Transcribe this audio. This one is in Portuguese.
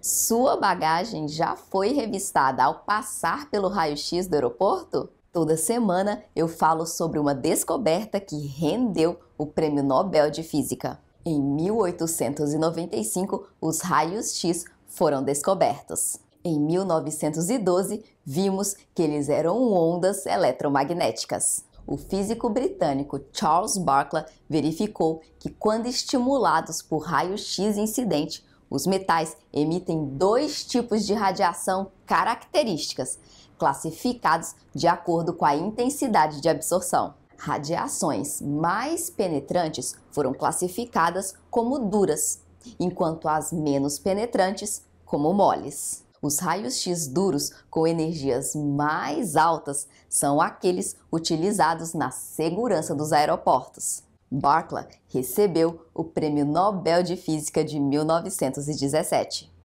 Sua bagagem já foi revistada ao passar pelo raio-x do aeroporto? Toda semana eu falo sobre uma descoberta que rendeu o Prêmio Nobel de Física. Em 1895, os raios-x foram descobertos. Em 1912, vimos que eles eram ondas eletromagnéticas. O físico britânico Charles Barkla verificou que, quando estimulados por raio-x incidente, os metais emitem dois tipos de radiação características, classificados de acordo com a intensidade de absorção. Radiações mais penetrantes foram classificadas como duras, enquanto as menos penetrantes como moles. Os raios-x duros com energias mais altas são aqueles utilizados na segurança dos aeroportos. Barkla recebeu o Prêmio Nobel de Física de 1917.